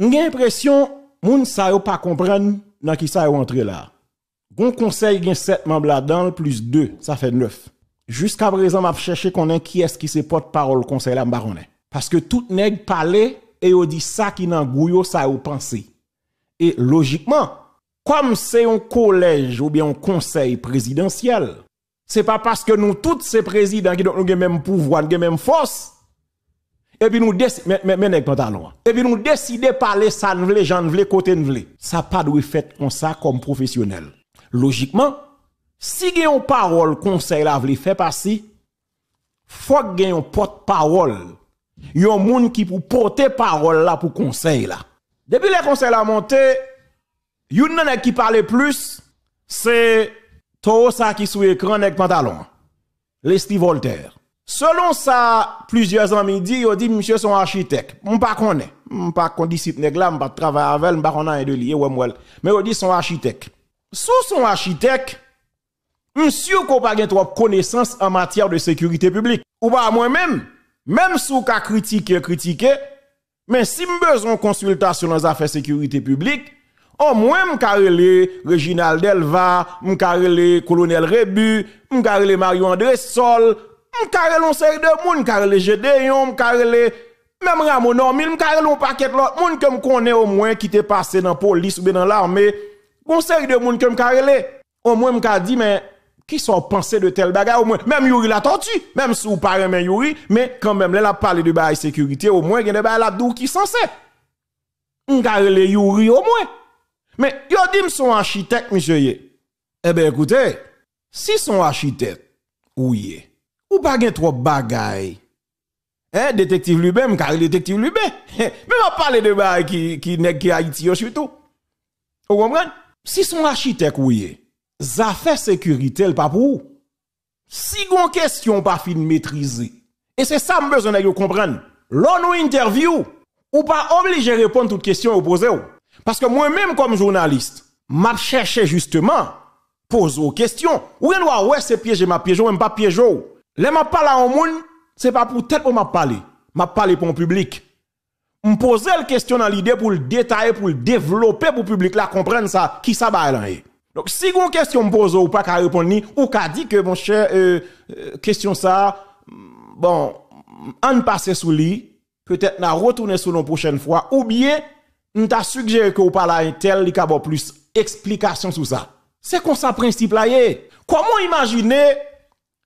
J'ai l'impression gens ne savent pas comprendre dans qui ça est là. Bon conseil gen 7 membres là-dedans plus 2, ça fait 9. Jusqu'à présent j'ai cherché ait qui est-ce qui se porte-parole conseil là m'baronné. Parce que tout nèg parlait et on dit ça qui n'en gouyo ça au pensé. Et logiquement, comme c'est un collège ou bien un conseil présidentiel, c'est pas parce que nous tous ces présidents qui nous le même pouvoir, le même force et puis nous décidons, mais, pantalon. Et puis nous décidons parler ça, nous voulons, j'en voulons, côté nous voulons. Ça pas de fait comme ça, comme professionnel. Logiquement, si vous une parole, conseil vous le faire passer, faut que vous porte-parole. Il y a un monde qui pour porter parole là pour conseil là. Depuis les conseils la monté, Youn nan qui parle plus, c'est ça qui est sous l'écran avec pantalon. Lesti Voltaire. Selon ça, plusieurs amis disent, ils dit monsieur, son architecte. On pas connaît. On pas qu'on disciple là, on pas travailler avec, on pas qu'on a un de lié, ouais, Mais on dit son architecte. Sous son architecte, monsieur, qu'on pas trop connaissance en matière de sécurité publique. Ou pas moi-même, même sous cas critiqué, critiquer, mais si me besoin consultation dans les affaires sécurité publique, au moins, carré Reginald Delva, le Colonel Rebu, suis Mario André Sol, M'carrelons on série de moun, des Gédéon, m'karel même Ramon Normil, m'karel on paquet l'autre moun que est au moins qui t'est passé dans la police ou bien dans l'armée. bon série de moun que carré au moins m'ka dit mais qui sont pensés de tel bagarre au moins même Yuri la tortue même si vous parlez mais Yuri mais quand même là parler de bail sécurité au moins il y a des bail là qui censé on les Yuri au moins mais yo dit son architecte monsieur eh ben écoutez si son architecte oui ou pas gain trop bagaille. Eh, détective lui-même, car détective lui-même. Mais on parle de bagay qui qui nèg qui Haïti surtout. Vous comprenez Si son architecte ouye, fait sécurité pas pour Si gon question pas fin maîtriser. Et c'est ça me besoin de comprendre. L'on nous interview ou pas obligé de répondre toutes questions posées. Parce que moi-même comme journaliste, m'a cherché justement pose aux questions. Ou bien ouais c'est piégé ma piège ou même pas piège le m'a parle au monde, c'est pas pour tête pour m'a parler. M'a parler pour le public. On pose la question dans l'idée pour le détailler, pour le développer pour le public là comprendre ça qui ça va Donc si vous une question me pose ou pas répondre ou qu'à dire que mon cher euh, euh, question ça bon on passe sous lit, peut-être na retourner sur la prochaine fois ou bien on t'a suggéré que vous parlez à un tel il plus explication sur ça. C'est comme ça principe là Comment imaginer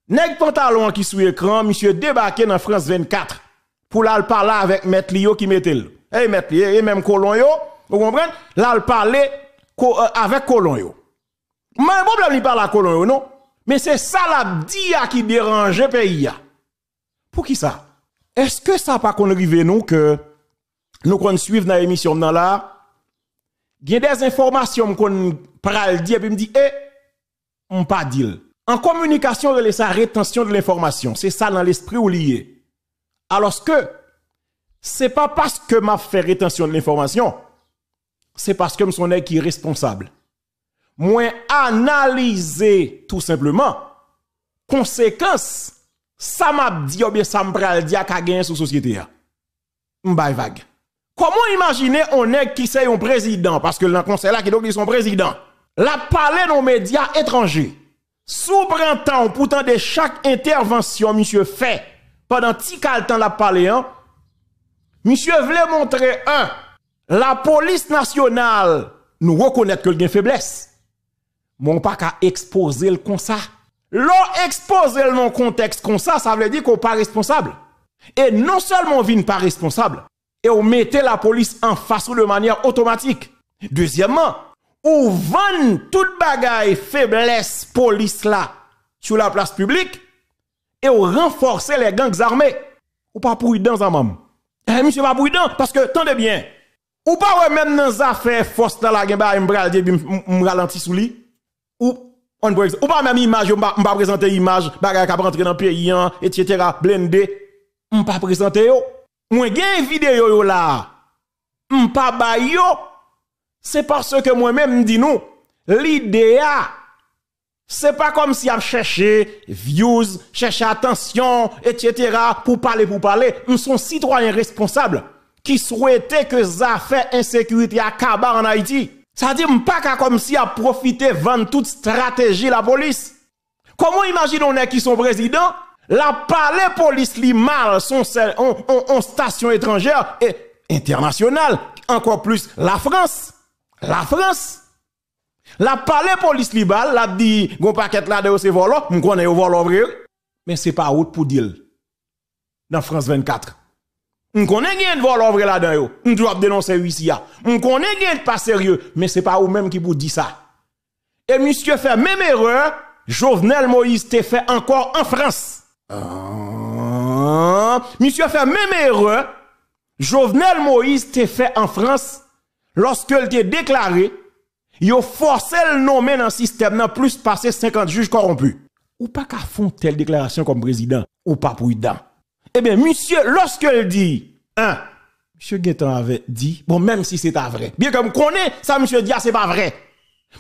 Nèg pantalon qui sous écran, monsieur débarqué dans France 24 pour aller parler avec Maître Lio qui mettait le. Eh Maître et eh, même Colon yo, vous comprenez Là parler euh, avec Colon yo. Mais le problème il parle à Colon yo non Mais c'est ça la dia qui dérange pays Pour qui ça Est-ce que ça pas qu'on arrive nous que nous qu'on suivre dans l'émission là il y a des informations qu'on pral dire et me dit eh on pas dit en communication, relais la rétention de l'information. C'est ça dans l'esprit ou lié. Alors que, c'est pas parce que m'a fait rétention de l'information, c'est parce que son qui est responsable. Moi, analyser tout simplement, conséquence, ça m'a dit ou bien ça m'a dit à gagner sous société. M'bay vague. Comment imaginer on est qui c'est un président, parce que le conseil là qui donc ils sont président, la parler les médias étrangers. Sous printemps, pourtant de chaque intervention, monsieur fait, pendant petit temps la parlé, hein. monsieur voulait montrer, un, la police nationale, nous reconnaître que une faiblesse. Mon pas qu'à exposer le comme ça. L'on expose dans un contexte comme ça, ça veut dire qu'on pas responsable. Et non seulement on pas responsable, et on mettait la police en face de manière automatique. Deuxièmement, ou vend toute bagaille faiblesse police là sur la place publique et ou renforcer les gangs armés. Ou pas prudent, ça, même. Eh, monsieur, pas prudent, parce que, tendez bien. Ou pas, ouais, même dans les affaires force dans la gamba, bah, me m'm, m'm, ralentir sous lui. Ou, on peut, ou pas même image, pas présenter image, qui ka rentrer dans le pays, hein, etc., blende. pas présenter yo. Mwen une vidéo yo là. pas ba yo c'est parce que moi-même dis nous, l'idée c'est pas comme si on cherché views, cherchait attention, etc. pour parler, pour parler. Nous sommes citoyens responsables qui souhaitaient que ça fait insécurité à Kaba en Haïti. Ça dit pas comme si a profité vendre toute stratégie la police. Comment on nous qui sont président? La palais police li sont son en, station étrangère et internationale. Encore plus la France la France. La palais police libale la dit, gon paquet là de c'est volo, m'kone connaît volo Mais c'est pas route pour dire. Dans France 24. M'kone gen volo là dedans Nous devons dénoncer ici ya. pas sérieux, mais c'est pas ou même qui vous dit ça. Et monsieur fait même erreur, Jovenel Moïse te fait encore en France. Ah. monsieur fait même erreur, Jovenel Moïse te fait en France lorsque elle était déclaré, yo forcé le nommer dans le système Dans plus passer 50 juges corrompus. Ou pas qu'à font telle déclaration comme président ou pas prudent. Eh bien, monsieur, lorsque elle dit, hein, monsieur avait dit, bon, même si c'est pas vrai, bien comme connaît, ça monsieur dit, ah, c'est pas vrai.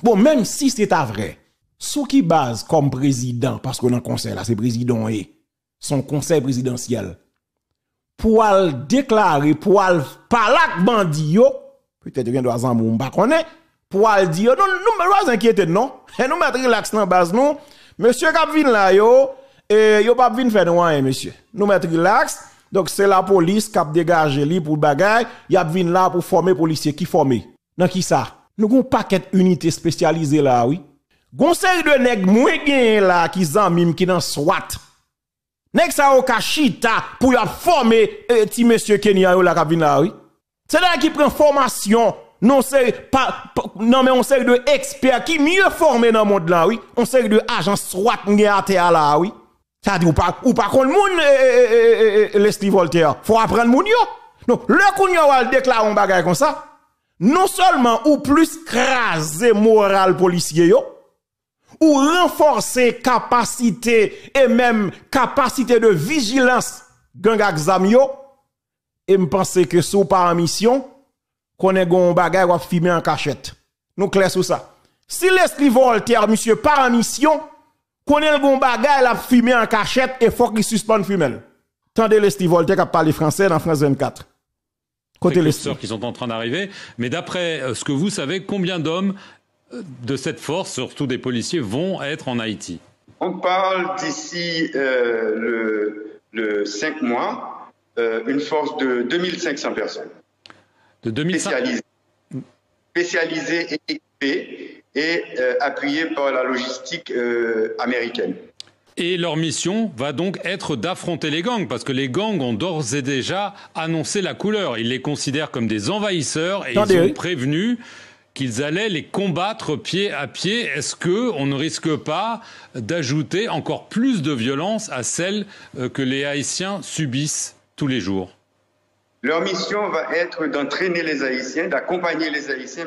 Bon, même si c'est pas vrai, sous qui base comme président, parce qu'on a un conseil, là, c'est président et son conseil présidentiel, pour déclarer, pour parler de bandit, peut-être que vous avez un bon pour aller dire, non, nous, nous, inquiéter, non. Et nous mettons l'axe dans la base, nous Monsieur Capvin là, yo, et yo pas faire nous, monsieur. Nous mettons l'axe. Donc, c'est la police qui a dégagé lui pour bagay. Y a vin là pour former policiers qui formé? Dans qui ça? Nous avons une paquet unité spécialisée là, oui. Gon série de nèg moins là qui qui dans SWAT. Nèg sa au kachita pour y former petit monsieur Kenya yo la qui là, oui. C'est là qui prend formation. Non, pas, non, mais on série de experts qui mieux formés dans le monde là, oui. On série de agents SWAT à là, oui. Ça dit, ou pas, ou pas contre le monde, eh, eh, eh, Voltaire. Faut apprendre monde, yo. Donc, le coup on al déclare un bagarre comme ça. Non seulement ou plus craser moral policier yo, ou renforcer capacité et même capacité de vigilance gang et me penser que sous par mission qu'on est gon qui ou filmer en cachette nous clair sur ça si Leslie Voltaire monsieur par mission qu'on est gon qui la filmer en cachette et faut qu'il suspende fumelle. tendez Leslie Voltaire qui a parlé français dans France 24 côté sœurs qui sont en train d'arriver mais d'après euh, ce que vous savez combien d'hommes euh, de cette force surtout des policiers vont être en Haïti on parle d'ici euh, le, le 5 mois euh, une force de 2500 personnes. De 2500 spécialisées, spécialisées et équipées et euh, appuyées par la logistique euh, américaine. Et leur mission va donc être d'affronter les gangs, parce que les gangs ont d'ores et déjà annoncé la couleur. Ils les considèrent comme des envahisseurs et ils ont prévenu qu'ils allaient les combattre pied à pied. Est-ce que on ne risque pas d'ajouter encore plus de violence à celle que les Haïtiens subissent tous les jours Leur mission va être d'entraîner les Haïtiens, d'accompagner les Haïtiens.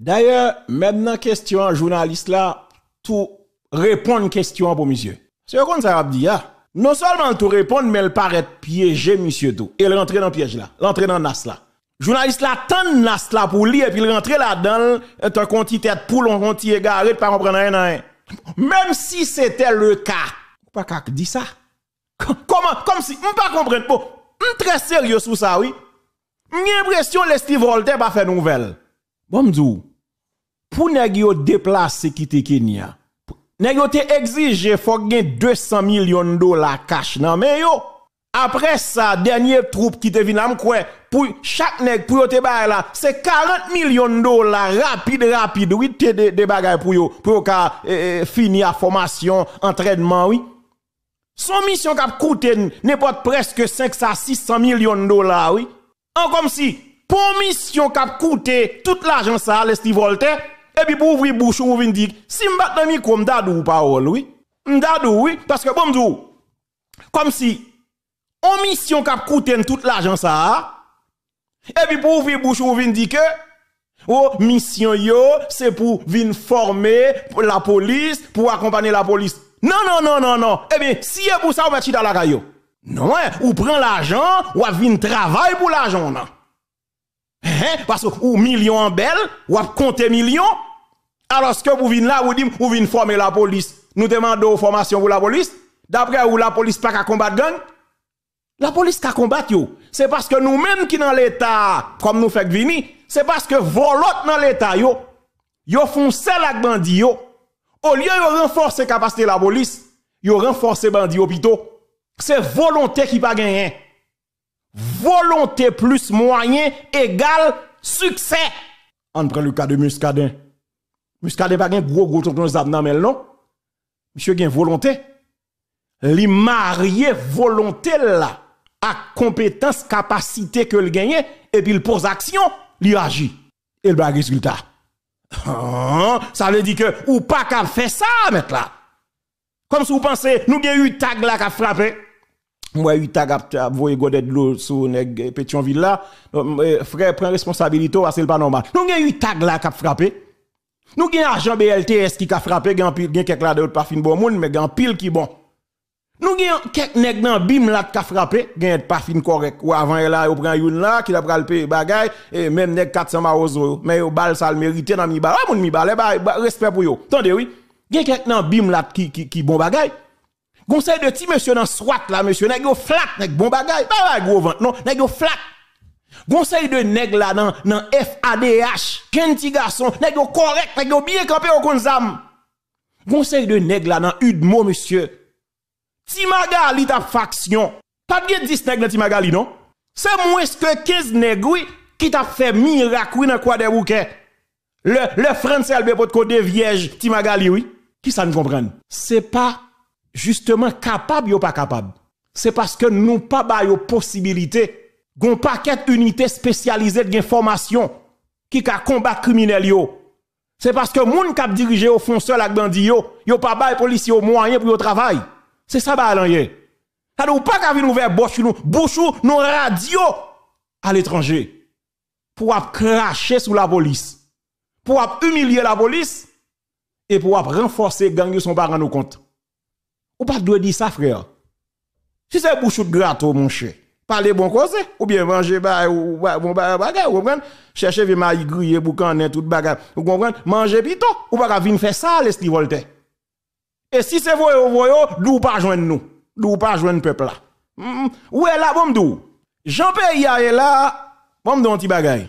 D'ailleurs, maintenant question, journaliste là, tout répond une question pour monsieur. C'est comme ça dit, hein? Non seulement tout répond, mais elle paraît piégée monsieur tout. Et elle rentre dans le piège là, rentre dans le nas là. Journaliste là, tant nas là pour lui, et puis il rentre là-dedans, un conti tête poule, un quantité égaré, pas comprendre rien. Hein. Même si c'était le cas, pas qu'à dire ça. Comment Comme si, je ne pas comprendre. Bon, très sérieux sur ça, oui. J'ai l'impression que Steve Voltaire pas fait nouvelle. Bon, Mdou, pour ne yo déplacer quitter Kenya. Nèg yo te faut gain 200 millions de dollars cash Non mais yo. Après ça, dernière troupe qui te vient quoi pour chaque nèg pour te bail là, c'est 40 millions de dollars rapide rapide oui te de, pour yo pour yo ka eh, eh, formation, entraînement oui. Son mission cap coûte n'importe presque 500 à 600 millions de dollars, oui. En comme si, pour mission cap coûte toute l'argent ça, l'esti Voltaire, et puis pour ouvrir bouche, ou dire, si m'bat dans micro, m'dadou parole, oui. M'dadou, oui, parce que bon, m'dou, comme si, on mission cap coûte toute l'argent ça, et puis pour ouvrir bouche, ou dire que, Oh, mission yo, c'est pour venir former la police, pour accompagner la police non, non, non, non, non. Eh bien, si c'est pour ça, on met dans la caillou. Non, hein. ou prend l'argent, ou avine travail pour l'argent, non. Hein? Parce que ou million en belle, ou compte million. Alors ce que vous venez là, vous dites, vous venez former la police. Nous demandons formation pour la police. D'après où la police pas qu'à combattre gang. La police qu'à combattre yo. C'est parce que nous-mêmes qui dans l'État, comme nous fait venir, c'est parce que volot dans l'État yo, yo font la avec bandi yo. Au lieu de renforcer la capacité de la police, ils les bandits hôpitaux. C'est volonté qui pas gagné. Volonté plus moyen égale succès. On prend le cas de Muscadin. Muscadin pas un gros gros tonton dans non. Monsieur gagne volonté. Il marié volonté là à compétence capacité que le gagne et puis il pose action, il agit. Et le résultat. Hein? ça veut dire que ou pas qu'a faire ça, mettre là. Comme si vous pensez, nous avons eu tag là qui a frappé. Moi, eu tag a voyé godet de l'eau sur ville là. Euh, euh, frère, prends responsabilité, c'est pas normal. Nous avons eu tag là qui a frappé. Nous avons argent BLTS qui a frappé, il y a quelqu'un d'autre pas fin bon monde, mais il y a pile qui bon. Nous avons quelques dans le bim là qui a frappé, gagne pas fin correct. Ou avant il a prend une là qui a pral payer bagay et même nèg 400 maros, mais au bal ça le mérité dans mi bal. Ah mon mi bal, eh, bah, bah, respect pour yo. Attendez oui. Gagne quelques le bim là qui qui qui bon bagay. Conseil de ti monsieur dans swat là monsieur nèg yo flat nèg bon bagay. Pas gros vent non, nèg yo flat. Conseil de nèg là dans dans FADH, petit garçon, nèg correct, nèg bien campé au konzam. Conseil de nèg là dans Udmo monsieur Timagali ta faction. Pas de 10 nègres dans Timagali, non? C'est moins que 15 nègres, oui, qui t'a fait miracle dans quoi des bouquets. Le, le français Albert côté vierge, Timagali, oui. Qui ça ne comprend? C'est pas justement capable ou pas capable. C'est parce que nous pas ba possibilité. Gon paquet unité spécialisée de formation qui ka combat criminel yo. C'est parce que moun kap dirige au fond seul ak bandi yo, yo pas les policier au moyen pour yo travail. C'est ça, bah, Ça nous pas qu'à venir ouvrir bouche, nous, bouche, nos radios à l'étranger pour cracher sous la police, pour humilier la police et pour renforcer gang son pas nos compte. Ou pas de dire ça, frère. Si c'est bouche de gratos, mon cher parler bon cause ou bien manger ba ou bah, bon bah, bagage ou comprenez chercher des maï griller boucan tout bagage ou bien manger pito ou pas venir faire ça les Voltaire et si c'est voyo voyo, d'où pas joindre nous, d'où pas joindre peuple là. Où est là bon d'où? Jean Péia est là, bon un petit bagaille.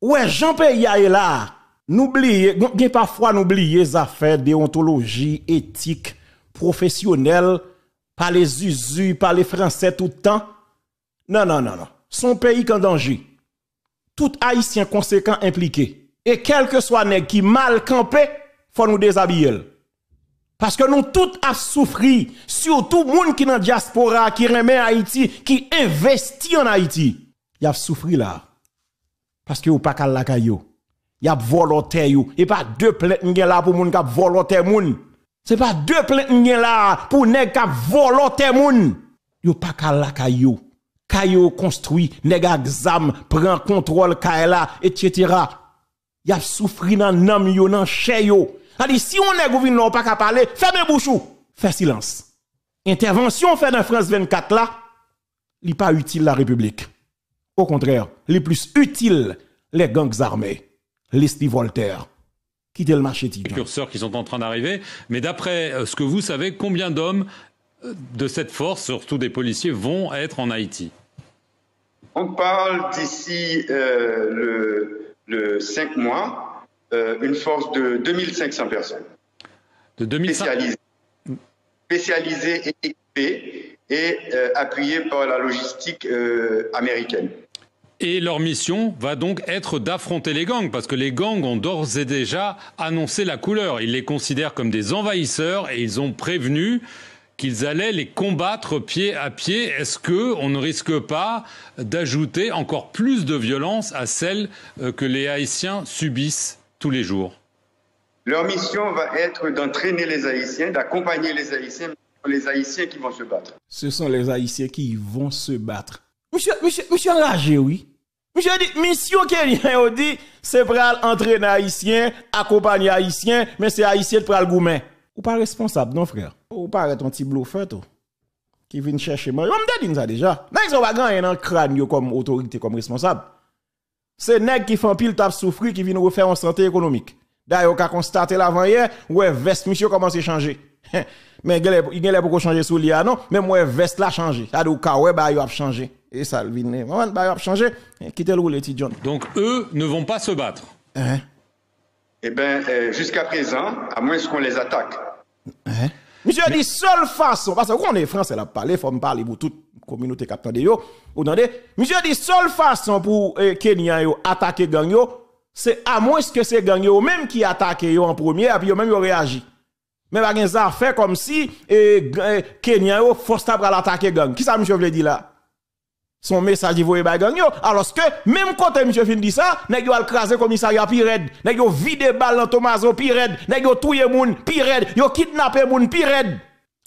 Ouais, Jean pierre est là. N'oubliez, parfois n'oubliez affaires déontologie, éthique, professionnelle, par les usus, par les français tout le temps. Non, non, non, non. Son pays qu'en danger. Tout haïtien conséquent impliqué. Et quel que soit nèg qui mal campé, faut nous déshabiller. Parce que nous tous avons souffri surtout gens qui dans diaspora, qui remet Haïti, qui investit en Haïti, Ils ont souffri là. Parce que ou pas la caillou. Y a volontaire et pas deux plaintes là pour gens qui volontaire Ce C'est pas deux plaintes là pour nèg qui volontaire moun. Yo pas ka la caillou. Caillou construit, nèg exam prend contrôle etc. Ils a souffri dans nam yo, dans leur allez si on est gouvernement pas qu'à parler, fermez bouchou, fais silence. Intervention faite dans France 24 là, n'est pas utile la République. Au contraire, les plus utiles, les gangs armés, les Steve Voltaire. quittez le marché Les curseurs qui sont en train d'arriver. Mais d'après euh, ce que vous savez, combien d'hommes euh, de cette force, surtout des policiers, vont être en Haïti On parle d'ici euh, le, le 5 mois euh, une force de 2500 personnes. De 2500 spécialisées, et équipées et euh, appuyées par la logistique euh, américaine. Et leur mission va donc être d'affronter les gangs, parce que les gangs ont d'ores et déjà annoncé la couleur. Ils les considèrent comme des envahisseurs et ils ont prévenu qu'ils allaient les combattre pied à pied. Est-ce qu'on ne risque pas d'ajouter encore plus de violence à celle que les Haïtiens subissent tous les jours Leur mission va être d'entraîner les Haïtiens, d'accompagner les Haïtiens. Les Haïtiens qui vont se battre. Ce sont les Haïtiens qui vont se battre. Monsieur, monsieur, monsieur enragé, oui. Monsieur dit, mission Kenyan, dit, c'est pour entraîner haïtiens, accompagner haïtiens, mais c'est Haïtien de pral gourmet. Ou pas responsable, non, frère? Ou pas un petit bluffeur, hein, toi? Qui vient chercher moi. Je me dis ça déjà. Mais ils ont pas gagné un crâne comme autorité, comme responsable. C'est nèg qui font pile tap souffri qui vient nous refaire en santé économique. D'ailleurs, qu'a constaté l'avant hier, ouais, veste monsieur commence à changer. mais il y a beaucoup changer sous l'IA non, mais moi veste là, changer. Ça dit ouais bah il a changé. Et ça vient maman bah il a changé, quittez le rouler petit John. Donc eux ne vont pas se battre. Hein? Eh bien, euh, jusqu'à présent, à moins qu'on les attaque. Hein? Monsieur dit seule façon, parce qu'on est français, la parler, faut me parler pour toute communauté capitaine de yo. Vous Monsieur dit seule façon pour eh, Kenya yo attaquer gang yo, c'est à moins que c'est gang yo même qui attaque yo en premier, et puis yo même yo réagi. Mais pas ça fait comme si eh, eh Kenya yo force à attaquer gang. Qui ça monsieur veut dire là? son message il par gang yo alors que même côté M. fin dit ça nèg yo al craser commissariat Pired nèg yo vide balle dans Tomaso Pired nèg yo touyer moun Pired yo kidnapper moun Pired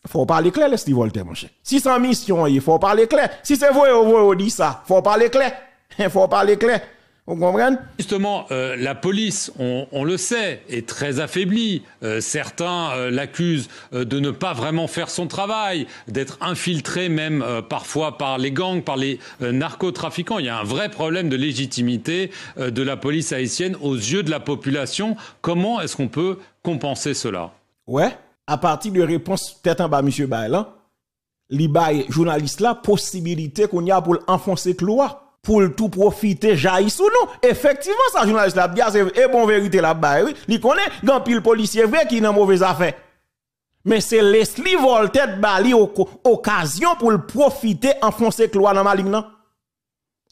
faut parler clair les Voltaire mon cher si sans mission il faut parler clair si c'est voyé ou oh, oh, dit ça faut parler clair faut parler clair vous comprenez Justement, euh, la police, on, le sait, est très affaiblie. Euh, certains euh, l'accusent de ne pas vraiment faire son travail, d'être infiltré même parfois par les gangs, par les narcotrafiquants. Il y a un vrai problème de légitimité de la police haïtienne aux yeux de la population. Comment est-ce qu'on peut compenser cela Ouais, à partir de réponses peut-être en bas, monsieur Bail, hein, les journalistes là, possibilité qu'on y a pour enfoncer loi pour tout profiter eu sous nous effectivement ça journaliste la bien c'est bon vérité là bas oui il connaît grand pile policier vrai qui n'a mauvaise affaire mais c'est Leslie Voltaire Bali occasion pour le profiter enfoncer cloa dans maligne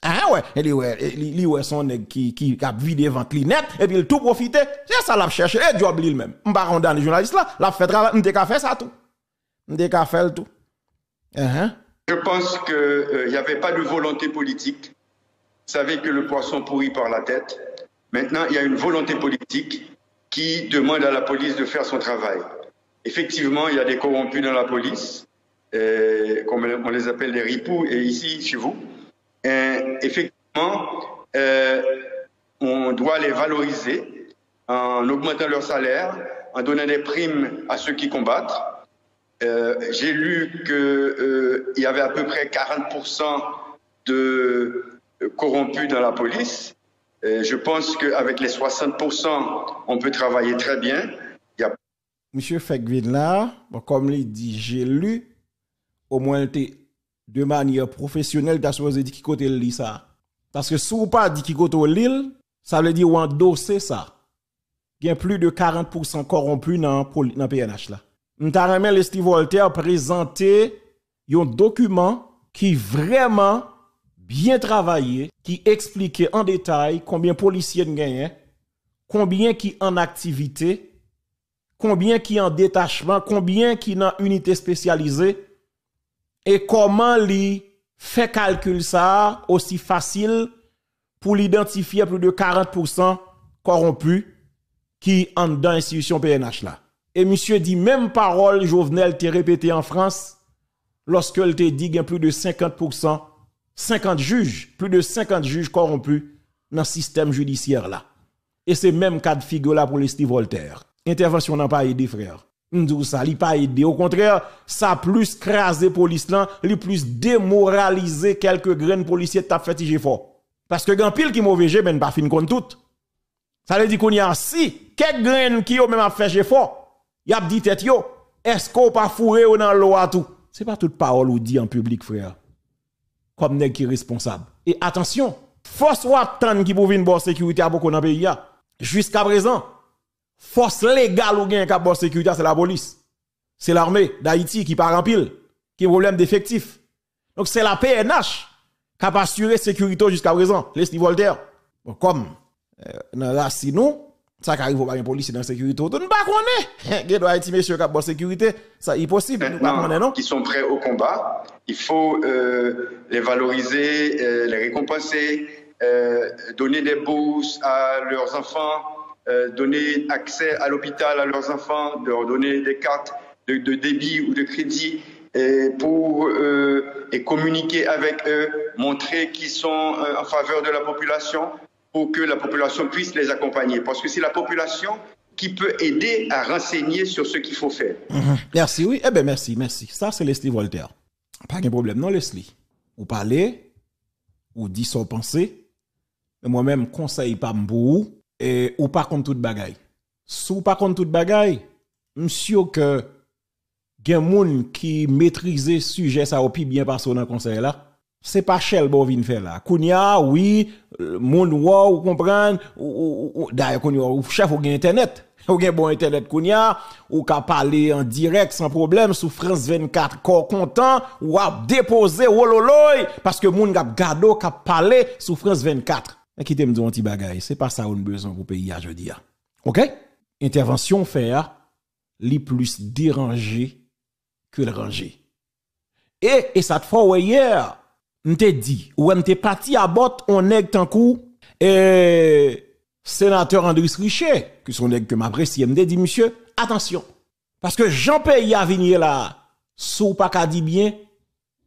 ah hein, ouais, il ouais, il ouais son nèg qui qui a vidé vent clinette et puis il tout profiter. C'est ça l'a cherché et job lui même. On rendre dans les journalistes là, la fête là, on faire ça tout. On fait tout. Hein, hein? Je pense que n'y euh, avait pas de volonté politique savait que le poisson pourrit par la tête. Maintenant, il y a une volonté politique qui demande à la police de faire son travail. Effectivement, il y a des corrompus dans la police, euh, comme on les appelle les ripoux, et ici, chez vous. Euh, effectivement, euh, on doit les valoriser en augmentant leur salaire, en donnant des primes à ceux qui combattent. J'ai lu qu'il y avait à peu près 40% de Corrompu dans la police. je pense qu'avec les 60%, on peut travailler très bien. Monsieur Fekvin comme il dit, j'ai lu, au moins de manière professionnelle, tu as supposé dire qui côté ça. Parce que si on pas dit qui côté ça veut dire ou endosser ça. Il y a plus de 40% corrompus dans le PNH là. Nous Steve Voltaire présenté un document qui vraiment bien travaillé qui expliquait en détail combien de policiers gagnaient, combien qui en activité, combien qui en détachement, combien qui en unité spécialisée et comment lui fait calcul ça aussi facile pour l'identifier plus de 40% corrompus qui en dans l'institution PNH là. Et monsieur dit même parole Jovenel été répété en France lorsque il te dit qu'il y a plus de 50% 50 juges, plus de 50 juges corrompus dans le système judiciaire là. Et c'est même cas de figure là pour les Steve Voltaire. Intervention n'a pas aidé, frère. Ndou ça, n'a pas aidé. Au contraire, ça a plus crasé police là, li plus démoralisé quelques graines policiers ont fait fort. Parce que grand pile qui mauvais ben pas fin compte tout. Ça veut dire qu'on y a si, quelques graines qui ont même fait des fort. Y a dit tête yo, est-ce qu'on pas fourré dans l'eau à tout? C'est pas toute parole ou dit en public, frère comme nèg qui responsable. Et attention, force ou qui pour venir bon sécurité à beaucoup dans pays Jusqu'à présent, force légale ou gain qui sécurité c'est la police. C'est l'armée d'Haïti qui part en pile, qui problème d'effectifs. Donc c'est la PNH qui a assuré sécurité jusqu'à présent, les Voltaire. comme euh, dans la sinon ça arrive au de police dans la sécurité, on ne pas Il sécurité, ça est nous pas non Qui sont prêts au combat, il faut euh, les valoriser, euh, les récompenser, euh, donner des bourses à leurs enfants, donner accès à l'hôpital à leurs enfants, leur donner des cartes de, débit ou de crédit pour et communiquer avec eux, montrer qu'ils sont en faveur de la population, pour que la population puisse les accompagner. Parce que c'est la population qui peut aider à renseigner sur ce qu'il faut faire. Mhm. Merci, oui. Eh bien, merci, merci. Ça, c'est Leslie Voltaire. Pas de problème, non, Leslie. Vous parlez, vous dites son pensée. Moi-même, conseil pas pour et ou pas contre toute bagaille. Sous pas contre toute bagaille, monsieur que des gens qui maîtrise sujet ça au bien parce dans conseil là c'est pas Shell bon vin faire là Kounia, oui euh, monde vous comprendre d'ailleurs ou chef ou internet ou gen bon internet Kounia, ou ka parler en direct sans problème sur France 24 corps content ou a déposer wololoy parce que moun gap gado ka parler sur France 24 qui me bagay c'est pas ça a besoin pour pays à jeudi OK intervention faire les plus déranger que le ranger et et ça te fait hier m'te dit, ou m'te parti à bot, on est tant coup, et eh, sénateur Andris Richer, qui son nèg que m'apprécie, m'te dit, monsieur, attention. Parce que Jean paye a venir là, sous pas qu'a dit bien,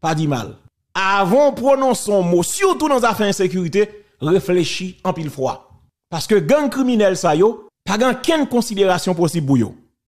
pas dit mal. Avant prononçons mot, surtout dans affaires insécurité, réfléchis en pile froid. Parce que gang criminel ça yo, pas grand ken considération possible pour yo.